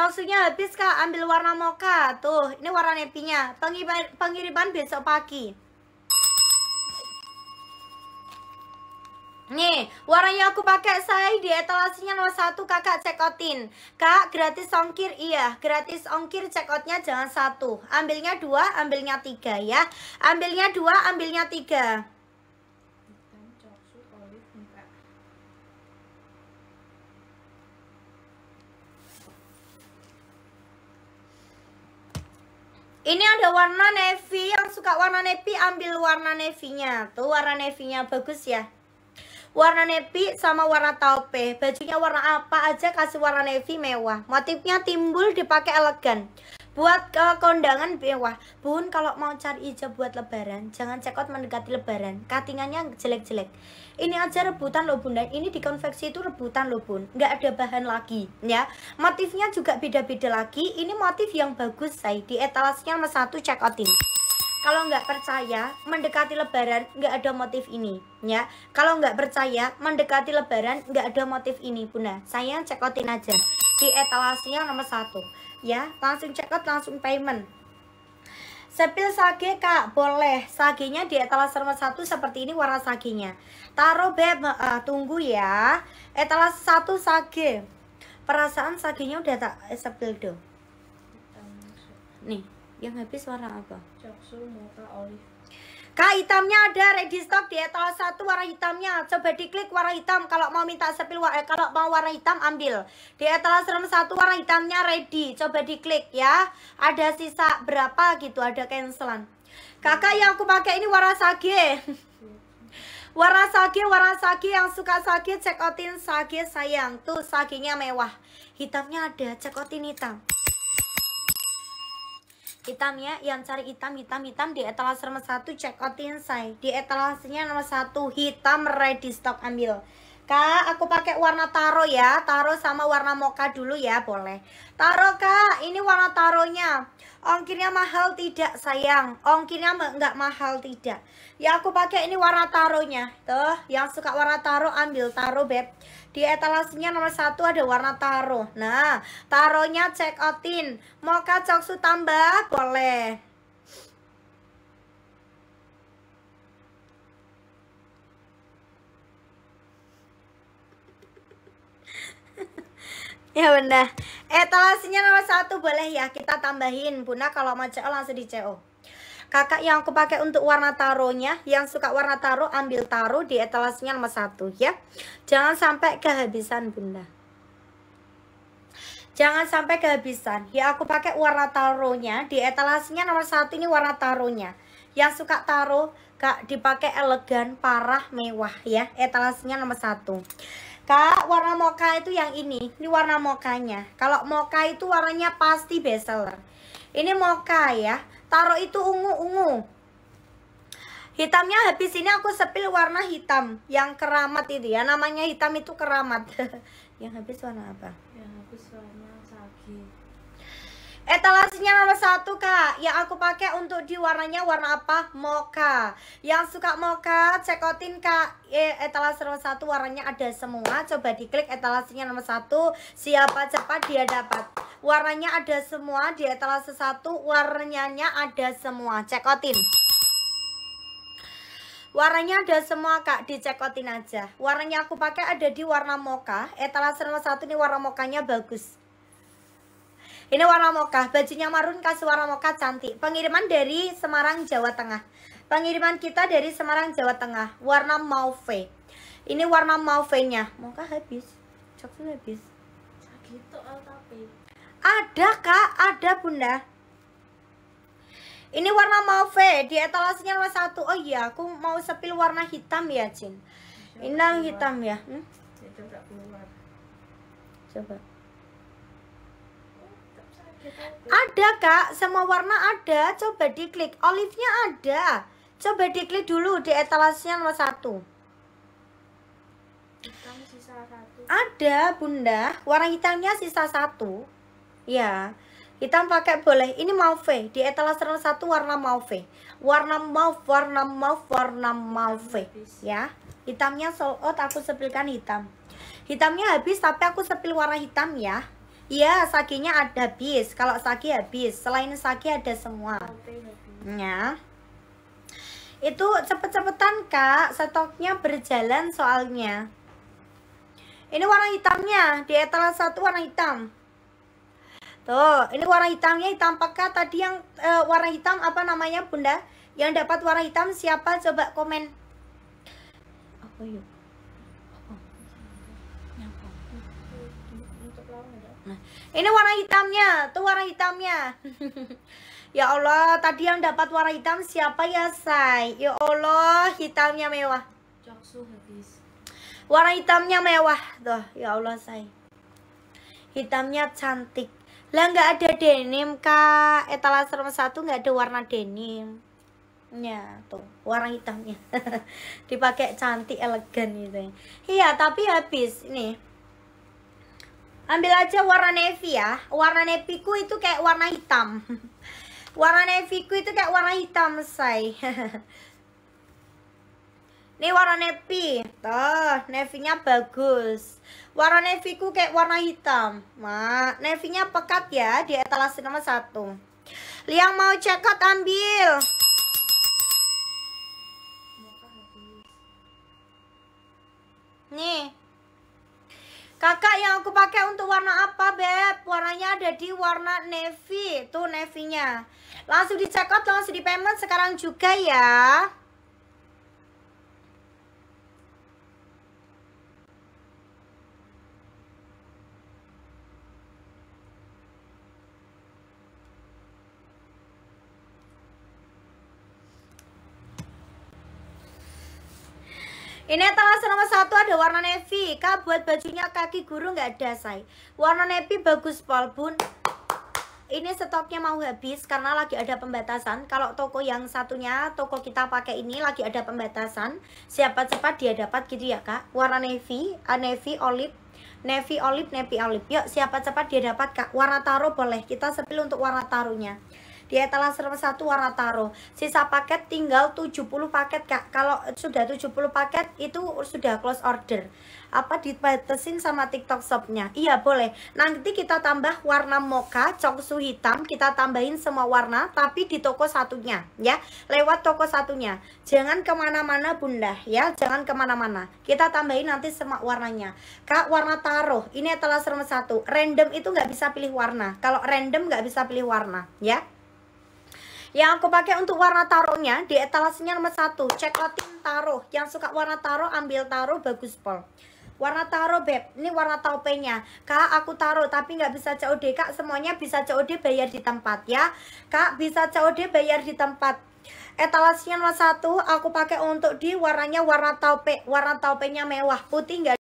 Stoksunya habis kak, ambil warna mocha Tuh, ini warna nepinya Pengiriman, pengiriman besok pagi Nih, warnanya aku pakai saya di etalasinya nomor satu kakak cekoutin Kak, gratis ongkir, iya Gratis ongkir cekoutnya jangan satu Ambilnya dua, ambilnya tiga ya Ambilnya dua, ambilnya tiga Ini ada warna navy, yang suka warna navy ambil warna navy-nya. Tuh warna navy-nya bagus ya. Warna navy sama warna taupe. Bajunya warna apa aja kasih warna navy mewah. Motifnya timbul dipakai elegan buat ke kondangan mewah bun kalau mau cari hijab buat lebaran jangan cekot mendekati lebaran katingannya jelek-jelek ini aja rebutan loh bun dan ini di konveksi itu rebutan loh bun nggak ada bahan lagi ya motifnya juga beda-beda lagi ini motif yang bagus saya di etalasnya nomor satu cekotin kalau nggak percaya mendekati lebaran nggak ada motif ini ya kalau nggak percaya mendekati lebaran nggak ada motif ini bunda saya cekotin aja di etalasinya nomor satu ya langsung check out langsung payment Sepil sage kak, boleh saginya di etalase nomor satu seperti ini warna saginya Taruh beb, uh, e, tunggu ya Etalase satu sage Perasaan saginya udah tak eh, sepil dong Nih, yang habis warna apa? Jaksu, mocha, olive Kak hitamnya ada ready stock di etal satu warna hitamnya. Coba diklik warna hitam kalau mau minta sepil eh, kalau mau warna hitam ambil. Di etal serem 1 warna hitamnya ready. Coba diklik ya. Ada sisa berapa gitu, ada cancelan. Kakak yang aku pakai ini warna sage. warna sage, warna sage yang suka sage check outin sage sayang. Tuh sagenya mewah. Hitamnya ada, check outin hitam hitam ya yang cari hitam hitam hitam di etalase nomor satu check out inside di etalasenya nomor satu hitam ready stock ambil Kak, aku pakai warna taro ya. Taro sama warna moka dulu ya, boleh. Taro, Kak. Ini warna taronya. Ongkirnya mahal tidak, sayang? Ongkirnya nggak mahal tidak. Ya, aku pakai ini warna taronya. Tuh, yang suka warna taro ambil taro, Beb. Di etalasinya nomor satu ada warna taro. Nah, taronya check outin. Moka coksu tambah, boleh. ya benar etalasinya eh, nomor satu boleh ya kita tambahin bunda kalau mau CO langsung di CO kakak yang aku pakai untuk warna taruhnya yang suka warna taro ambil taro di etalasinya nomor satu ya jangan sampai kehabisan bunda jangan sampai kehabisan ya aku pakai warna taruhnya di etalasinya nomor satu ini warna taruhnya yang suka taro kak dipakai elegan parah mewah ya etalasinya eh, nomor satu Kak, warna moka itu yang ini. Ini warna mokanya. Kalau moka itu warnanya pasti bestseller. Ini moka ya. Taruh itu ungu-ungu. Hitamnya habis ini aku sepil warna hitam. Yang keramat itu ya. Namanya hitam itu keramat. yang habis warna apa? Yang habis warna Etalasinya nomor satu kak Yang aku pakai untuk di warnanya warna apa? Mocha Yang suka mocha cekotin kak E-etalas nomor satu warnanya ada semua Coba diklik etalasinya nomor satu Siapa cepat dia dapat Warnanya ada semua di etalase satu Warnanya ada semua Cekotin Warnanya ada semua kak, dicekotin aja Warnanya aku pakai ada di warna mocha etalas nomor satu ini warna mokanya bagus ini warna mocha, bajunya marun kasih warna mocha cantik. Pengiriman dari Semarang, Jawa Tengah. Pengiriman kita dari Semarang, Jawa Tengah. Warna mauve. Ini warna mauve-nya. Mocha habis. Coklat habis. Gitu tapi. Ada Kak, ada Bunda. Ini warna mauve di etalasinya nomor satu. Oh iya, aku mau sepil warna hitam ya, Jin. Iya, Ini hitam ya. Hmm? Coba. Ada kak, semua warna ada. Coba diklik. Olive-nya ada. Coba diklik dulu di etalasnya nomor satu. Hitam sisa satu. Ada bunda, warna hitamnya sisa satu. Ya, hitam pakai boleh. Ini mauve di etalase nomor satu warna mauve. Warna mauve, warna mauve, warna mauve. Ya, hitamnya sold out aku sepilkan hitam. Hitamnya habis tapi aku sepil warna hitam ya. Iya, sakinya ada bis. Kalau saki habis, ya selain saki ada semua. Ya. Itu cepet-cepetan, Kak. Stoknya berjalan soalnya. Ini warna hitamnya, di etalase satu warna hitam. Tuh, ini warna hitamnya hitam pekat tadi yang uh, warna hitam apa namanya, Bunda? Yang dapat warna hitam siapa? Coba komen. Apa yuk? ini warna hitamnya, tuh warna hitamnya. ya Allah, tadi yang dapat warna hitam siapa ya, say? Ya Allah, hitamnya mewah. habis. Warna hitamnya mewah, tuh. Ya Allah, say. Hitamnya cantik. Lah nggak ada denim, Kak. Etalase nomor satu nggak ada warna denim. Ya, tuh, warna hitamnya. Dipakai cantik, elegan gitu ya. Iya, tapi habis ini ambil aja warna navy ya warna navy ku itu kayak warna hitam warna navy ku itu kayak warna hitam say ini warna navy tuh navy-nya bagus warna navy ku kayak warna hitam mak nah, navy-nya pekat ya di etalase nomor satu liang mau check out ambil Kakak yang aku pakai untuk warna apa Beb? Warnanya ada di warna navy Tuh navy-nya Langsung di langsung di payment sekarang juga ya Ini tanggal nomor satu ada warna navy. Kak buat bajunya kaki guru nggak ada say. Warna navy bagus pol bun. Ini stoknya mau habis karena lagi ada pembatasan. Kalau toko yang satunya toko kita pakai ini lagi ada pembatasan. Siapa cepat dia dapat gitu ya kak. Warna navy, uh, navy olive. Navy olive, navy olive. Yuk siapa cepat dia dapat kak. Warna taro boleh. Kita sepil untuk warna tarunya di etalase satu taro Sisa paket tinggal 70 paket Kak. Kalau sudah 70 paket itu sudah close order. Apa dibatasin sama TikTok shopnya? Iya boleh. Nanti kita tambah warna mocha, coksu hitam, kita tambahin semua warna tapi di toko satunya ya. Lewat toko satunya. Jangan kemana-mana bunda ya, jangan kemana-mana. Kita tambahin nanti semua warnanya. Kak warna taro ini serem satu. Random itu nggak bisa pilih warna. Kalau random nggak bisa pilih warna ya. Yang aku pakai untuk warna taruhnya di etalasenya nomor satu. Cekotin taruh. Yang suka warna taruh ambil taruh bagus pol. Warna taruh beb, ini warna taupenya Kak aku taruh tapi nggak bisa COD Kak semuanya bisa COD bayar di tempat ya Kak bisa COD bayar di tempat Etalasenya nomor satu aku pakai untuk di warnanya warna taupe Warna taupenya mewah putih nggak